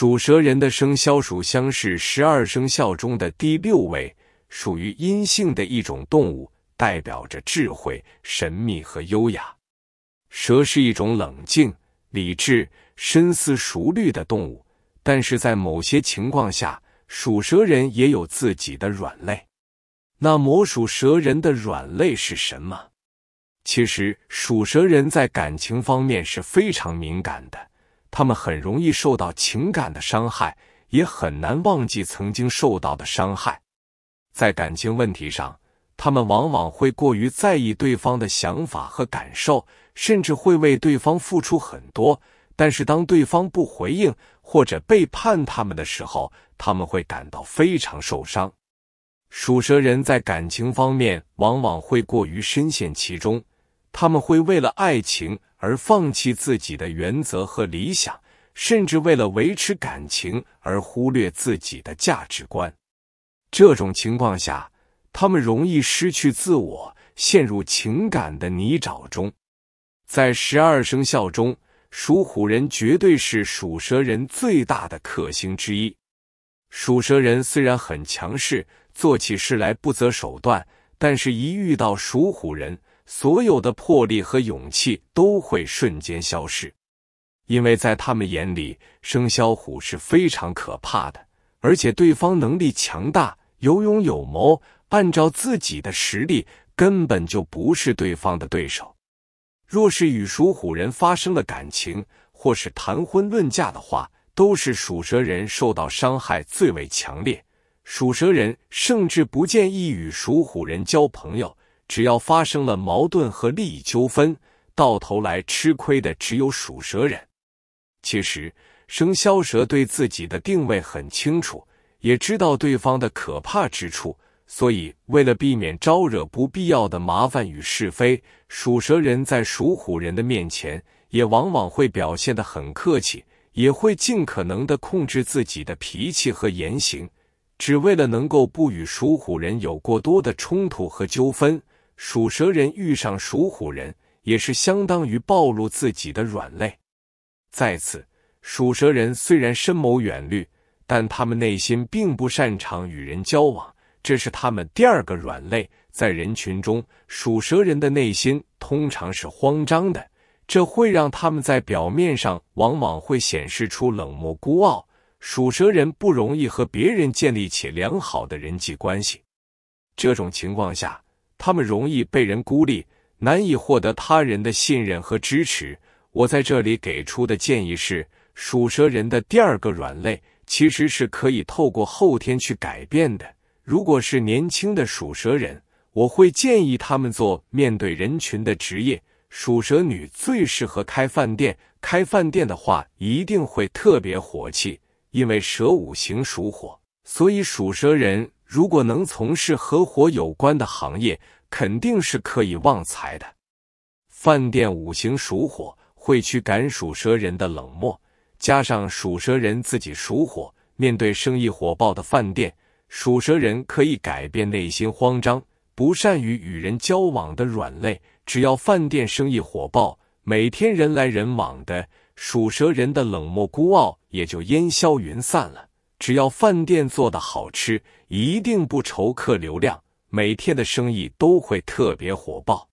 属蛇人的生肖属相是十二生肖中的第六位，属于阴性的一种动物，代表着智慧、神秘和优雅。蛇是一种冷静、理智、深思熟虑的动物，但是在某些情况下，属蛇人也有自己的软肋。那魔属蛇人的软肋是什么？其实，属蛇人在感情方面是非常敏感的。他们很容易受到情感的伤害，也很难忘记曾经受到的伤害。在感情问题上，他们往往会过于在意对方的想法和感受，甚至会为对方付出很多。但是当对方不回应或者背叛他们的时候，他们会感到非常受伤。属蛇人在感情方面往往会过于深陷其中，他们会为了爱情。而放弃自己的原则和理想，甚至为了维持感情而忽略自己的价值观。这种情况下，他们容易失去自我，陷入情感的泥沼中。在十二生肖中，属虎人绝对是属蛇人最大的克星之一。属蛇人虽然很强势，做起事来不择手段，但是一遇到属虎人，所有的魄力和勇气都会瞬间消失，因为在他们眼里，生肖虎是非常可怕的，而且对方能力强大，有勇有谋，按照自己的实力，根本就不是对方的对手。若是与属虎人发生了感情，或是谈婚论嫁的话，都是属蛇人受到伤害最为强烈。属蛇人甚至不建议与属虎人交朋友。只要发生了矛盾和利益纠纷，到头来吃亏的只有属蛇人。其实，生肖蛇对自己的定位很清楚，也知道对方的可怕之处，所以为了避免招惹不必要的麻烦与是非，属蛇人在属虎人的面前也往往会表现得很客气，也会尽可能的控制自己的脾气和言行，只为了能够不与属虎人有过多的冲突和纠纷。属蛇人遇上属虎人，也是相当于暴露自己的软肋。再次，属蛇人虽然深谋远虑，但他们内心并不擅长与人交往，这是他们第二个软肋。在人群中，属蛇人的内心通常是慌张的，这会让他们在表面上往往会显示出冷漠孤傲。属蛇人不容易和别人建立起良好的人际关系。这种情况下。他们容易被人孤立，难以获得他人的信任和支持。我在这里给出的建议是，属蛇人的第二个软肋其实是可以透过后天去改变的。如果是年轻的属蛇人，我会建议他们做面对人群的职业。属蛇女最适合开饭店，开饭店的话一定会特别火气，因为蛇五行属火，所以属蛇人。如果能从事合伙有关的行业，肯定是可以旺财的。饭店五行属火，会驱赶属蛇人的冷漠，加上属蛇人自己属火，面对生意火爆的饭店，属蛇人可以改变内心慌张、不善于与人交往的软肋。只要饭店生意火爆，每天人来人往的，属蛇人的冷漠孤傲也就烟消云散了。只要饭店做的好吃，一定不愁客流量，每天的生意都会特别火爆。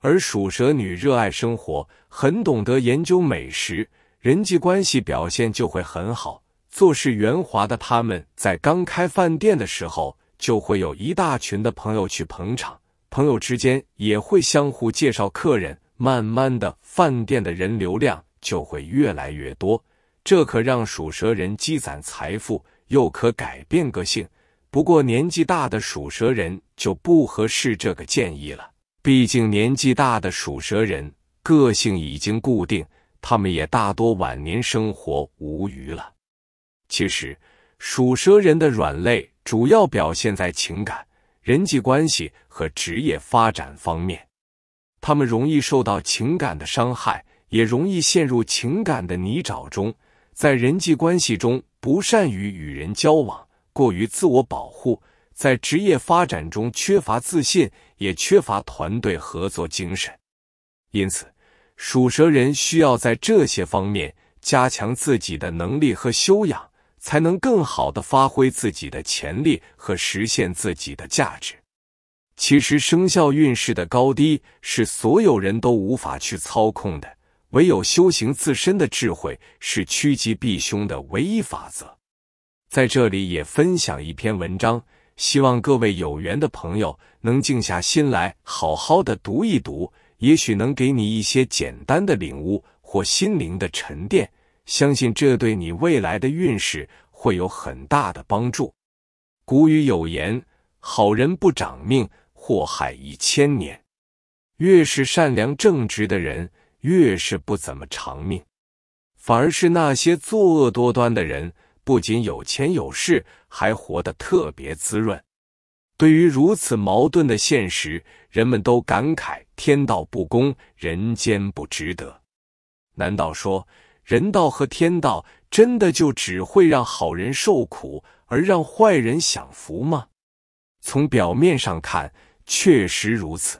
而属蛇女热爱生活，很懂得研究美食，人际关系表现就会很好。做事圆滑的他们，在刚开饭店的时候，就会有一大群的朋友去捧场，朋友之间也会相互介绍客人，慢慢的，饭店的人流量就会越来越多。这可让属蛇人积攒财富，又可改变个性。不过，年纪大的属蛇人就不合适这个建议了。毕竟，年纪大的属蛇人个性已经固定，他们也大多晚年生活无余了。其实，属蛇人的软肋主要表现在情感、人际关系和职业发展方面。他们容易受到情感的伤害，也容易陷入情感的泥沼中。在人际关系中不善于与人交往，过于自我保护，在职业发展中缺乏自信，也缺乏团队合作精神。因此，属蛇人需要在这些方面加强自己的能力和修养，才能更好的发挥自己的潜力和实现自己的价值。其实，生肖运势的高低是所有人都无法去操控的。唯有修行自身的智慧是趋吉避凶的唯一法则。在这里也分享一篇文章，希望各位有缘的朋友能静下心来好好的读一读，也许能给你一些简单的领悟或心灵的沉淀。相信这对你未来的运势会有很大的帮助。古语有言：“好人不长命，祸害一千年。”越是善良正直的人。越是不怎么长命，反而是那些作恶多端的人，不仅有钱有势，还活得特别滋润。对于如此矛盾的现实，人们都感慨天道不公，人间不值得。难道说人道和天道真的就只会让好人受苦，而让坏人享福吗？从表面上看，确实如此。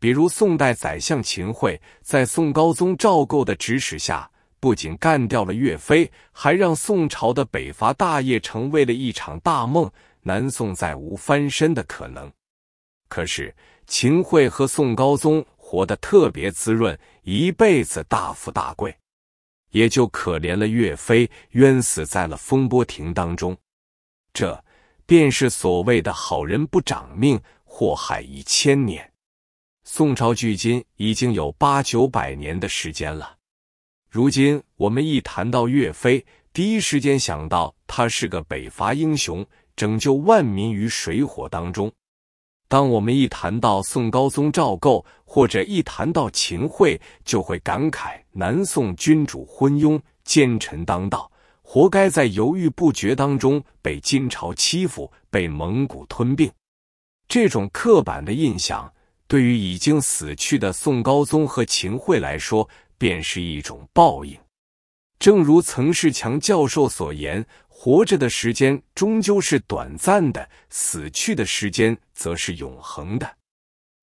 比如宋代宰相秦桧，在宋高宗赵构的指使下，不仅干掉了岳飞，还让宋朝的北伐大业成为了一场大梦，南宋再无翻身的可能。可是秦桧和宋高宗活得特别滋润，一辈子大富大贵，也就可怜了岳飞，冤死在了风波亭当中。这便是所谓的好人不长命，祸害一千年。宋朝距今已经有八九百年的时间了。如今我们一谈到岳飞，第一时间想到他是个北伐英雄，拯救万民于水火当中；当我们一谈到宋高宗赵构，或者一谈到秦桧，就会感慨南宋君主昏庸，奸臣当道，活该在犹豫不决当中被金朝欺负，被蒙古吞并。这种刻板的印象。对于已经死去的宋高宗和秦桧来说，便是一种报应。正如曾仕强教授所言，活着的时间终究是短暂的，死去的时间则是永恒的。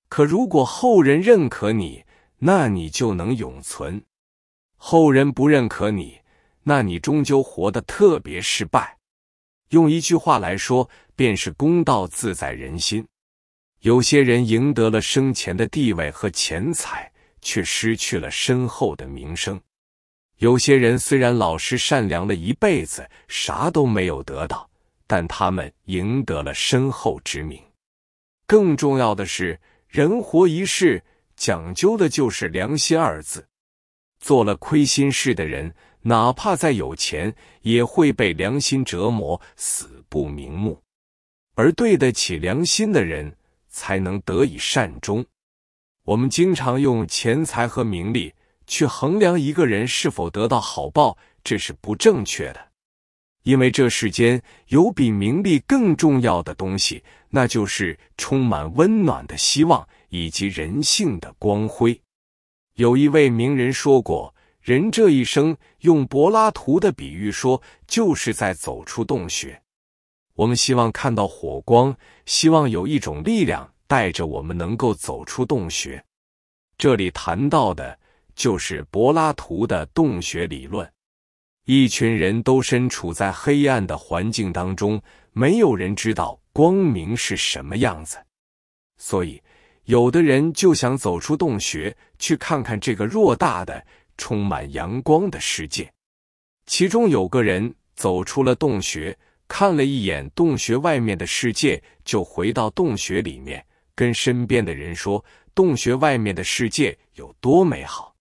可如果后人认可你，那你就能永存；后人不认可你，那你终究活得特别失败。用一句话来说，便是公道自在人心。有些人赢得了生前的地位和钱财，却失去了深厚的名声；有些人虽然老实善良了一辈子，啥都没有得到，但他们赢得了身后之名。更重要的是，人活一世，讲究的就是良心二字。做了亏心事的人，哪怕再有钱，也会被良心折磨，死不瞑目；而对得起良心的人。才能得以善终。我们经常用钱财和名利去衡量一个人是否得到好报，这是不正确的。因为这世间有比名利更重要的东西，那就是充满温暖的希望以及人性的光辉。有一位名人说过：“人这一生，用柏拉图的比喻说，就是在走出洞穴。”我们希望看到火光，希望有一种力量带着我们能够走出洞穴。这里谈到的就是柏拉图的洞穴理论：一群人都身处在黑暗的环境当中，没有人知道光明是什么样子。所以，有的人就想走出洞穴，去看看这个偌大的充满阳光的世界。其中有个人走出了洞穴。看了一眼洞穴外面的世界，就回到洞穴里面，跟身边的人说洞穴外面的世界有多美好。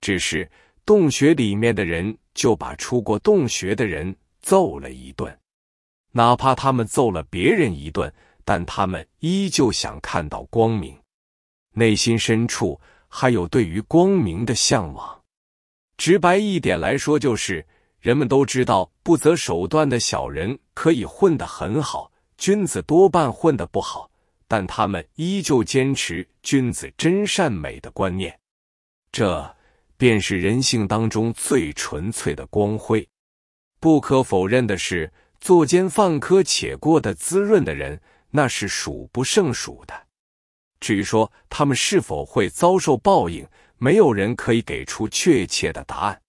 只是洞穴里面的人就把出过洞穴的人揍了一顿，哪怕他们揍了别人一顿，但他们依旧想看到光明，内心深处还有对于光明的向往。直白一点来说，就是。人们都知道，不择手段的小人可以混得很好，君子多半混得不好，但他们依旧坚持君子真善美的观念，这便是人性当中最纯粹的光辉。不可否认的是，作奸犯科且过得滋润的人，那是数不胜数的。至于说他们是否会遭受报应，没有人可以给出确切的答案。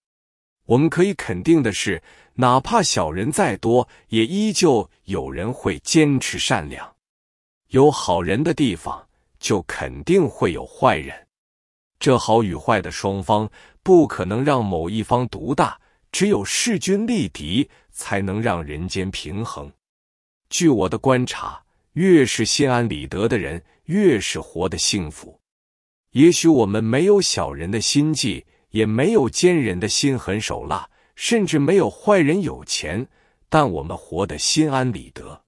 我们可以肯定的是，哪怕小人再多，也依旧有人会坚持善良。有好人的地方，就肯定会有坏人。这好与坏的双方，不可能让某一方独大，只有势均力敌，才能让人间平衡。据我的观察，越是心安理得的人，越是活得幸福。也许我们没有小人的心计。也没有奸人的心狠手辣，甚至没有坏人有钱，但我们活得心安理得。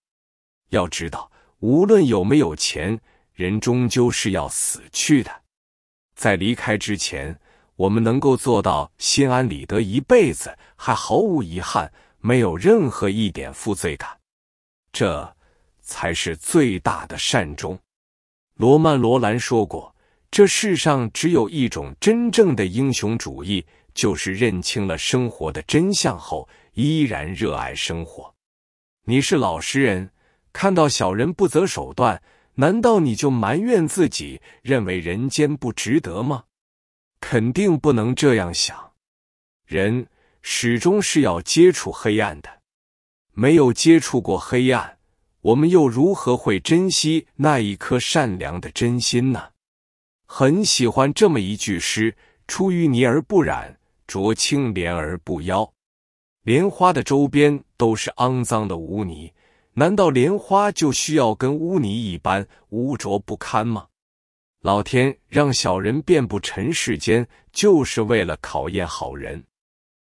要知道，无论有没有钱，人终究是要死去的。在离开之前，我们能够做到心安理得一辈子，还毫无遗憾，没有任何一点负罪感，这才是最大的善终。罗曼·罗兰说过。这世上只有一种真正的英雄主义，就是认清了生活的真相后依然热爱生活。你是老实人，看到小人不择手段，难道你就埋怨自己，认为人间不值得吗？肯定不能这样想。人始终是要接触黑暗的，没有接触过黑暗，我们又如何会珍惜那一颗善良的真心呢？很喜欢这么一句诗：“出淤泥而不染，濯清涟而不妖。”莲花的周边都是肮脏的污泥，难道莲花就需要跟污泥一般污浊不堪吗？老天让小人遍布尘世间，就是为了考验好人。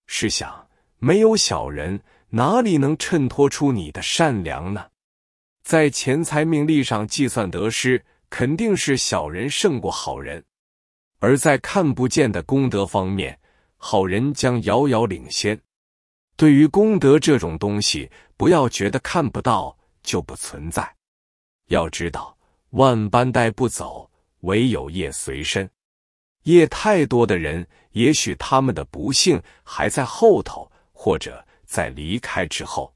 试想，没有小人，哪里能衬托出你的善良呢？在钱财名利上计算得失。肯定是小人胜过好人，而在看不见的功德方面，好人将遥遥领先。对于功德这种东西，不要觉得看不到就不存在。要知道，万般带不走，唯有业随身。业太多的人，也许他们的不幸还在后头，或者在离开之后。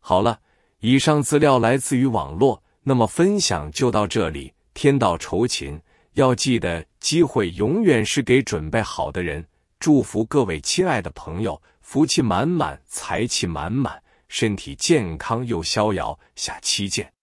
好了，以上资料来自于网络，那么分享就到这里。天道酬勤，要记得机会永远是给准备好的人。祝福各位亲爱的朋友，福气满满，财气满满，身体健康又逍遥。下期见。